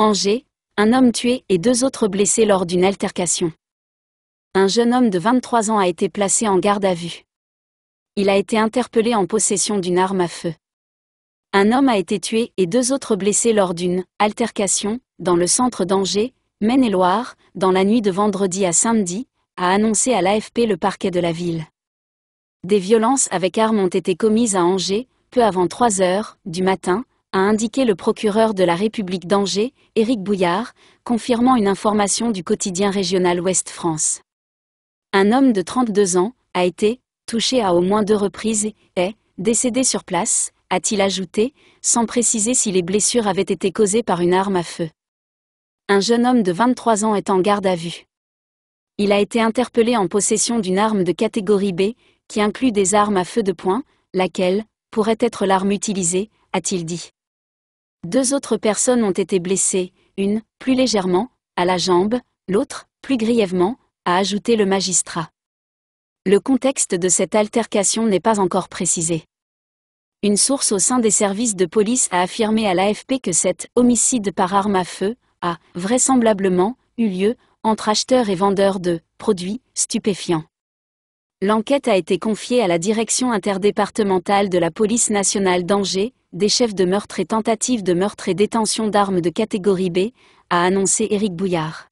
Angers, un homme tué et deux autres blessés lors d'une altercation. Un jeune homme de 23 ans a été placé en garde à vue. Il a été interpellé en possession d'une arme à feu. Un homme a été tué et deux autres blessés lors d'une altercation dans le centre d'Angers, Maine-et-Loire, dans la nuit de vendredi à samedi, a annoncé à l'AFP le parquet de la ville. Des violences avec armes ont été commises à Angers, peu avant 3 heures du matin, a indiqué le procureur de la République d'Angers, Éric Bouillard, confirmant une information du quotidien régional Ouest-France. Un homme de 32 ans a été touché à au moins deux reprises et est décédé sur place, a-t-il ajouté, sans préciser si les blessures avaient été causées par une arme à feu. Un jeune homme de 23 ans est en garde à vue. Il a été interpellé en possession d'une arme de catégorie B, qui inclut des armes à feu de poing, laquelle pourrait être l'arme utilisée, a-t-il dit. Deux autres personnes ont été blessées, une, plus légèrement, à la jambe, l'autre, plus grièvement, a ajouté le magistrat. Le contexte de cette altercation n'est pas encore précisé. Une source au sein des services de police a affirmé à l'AFP que cet homicide par arme à feu a, vraisemblablement, eu lieu entre acheteurs et vendeurs de produits stupéfiants. L'enquête a été confiée à la direction interdépartementale de la police nationale d'Angers, des chefs de meurtre et tentatives de meurtre et détention d'armes de catégorie B, a annoncé Éric Bouillard.